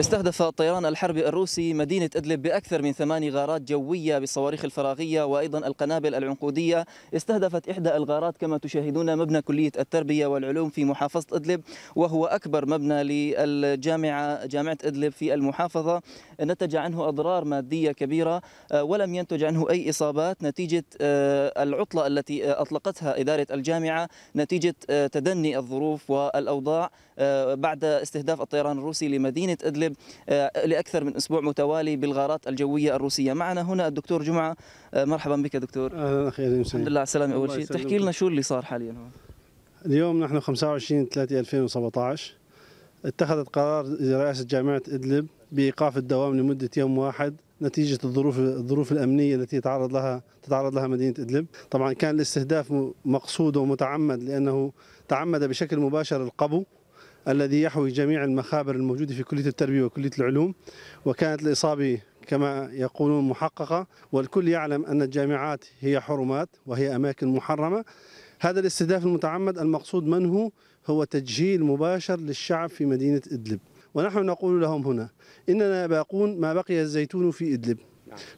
استهدف الطيران الحربي الروسي مدينة إدلب بأكثر من ثماني غارات جوية بالصواريخ الفراغية وأيضا القنابل العنقودية استهدفت إحدى الغارات كما تشاهدون مبنى كلية التربية والعلوم في محافظة إدلب وهو أكبر مبنى للجامعة جامعة إدلب في المحافظة نتج عنه أضرار مادية كبيرة آه، ولم ينتج عنه أي إصابات نتيجة آه، العطلة التي آه، أطلقتها إدارة الجامعة نتيجة تدني الظروف والأوضاع بعد استهداف الطيران الروسي لمدينة إدلب تنقلب آه، لاكثر من اسبوع متوالي بالغارات الجويه الروسيه معنا هنا الدكتور جمعه آه، مرحبا بك دكتور اهلا اخي الحمد لله على السلامه اول شيء تحكي لنا شو اللي صار حاليا هون اليوم نحن 25 3 2017 اتخذت قرار رئاسه جامعه ادلب بايقاف الدوام لمده يوم واحد نتيجة الظروف الظروف الأمنية التي تعرض لها تتعرض لها مدينة إدلب، طبعا كان الاستهداف مقصود ومتعمد لأنه تعمد بشكل مباشر القبو الذي يحوي جميع المخابر الموجودة في كلية التربية وكلية العلوم وكانت الإصابة كما يقولون محققة والكل يعلم أن الجامعات هي حرمات وهي أماكن محرمة هذا الاستهداف المتعمد المقصود منه هو تجهيل مباشر للشعب في مدينة إدلب ونحن نقول لهم هنا إننا باقون ما بقي الزيتون في إدلب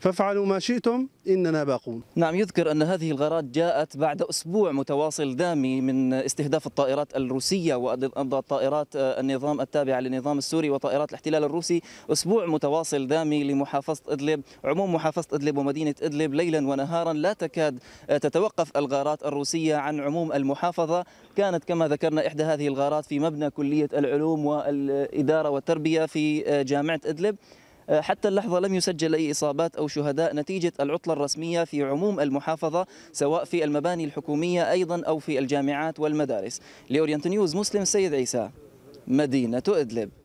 فافعلوا ما شئتم إننا باقون نعم يذكر أن هذه الغارات جاءت بعد أسبوع متواصل دامي من استهداف الطائرات الروسية وأيضا طائرات النظام التابعة للنظام السوري وطائرات الاحتلال الروسي أسبوع متواصل دامي لمحافظة إدلب عموم محافظة إدلب ومدينة إدلب ليلا ونهارا لا تكاد تتوقف الغارات الروسية عن عموم المحافظة كانت كما ذكرنا إحدى هذه الغارات في مبنى كلية العلوم والإدارة والتربية في جامعة إدلب حتى اللحظة لم يسجل أي إصابات أو شهداء نتيجة العطلة الرسمية في عموم المحافظة سواء في المباني الحكومية أيضا أو في الجامعات والمدارس لأورينت نيوز مسلم سيد عيسى مدينة إدلب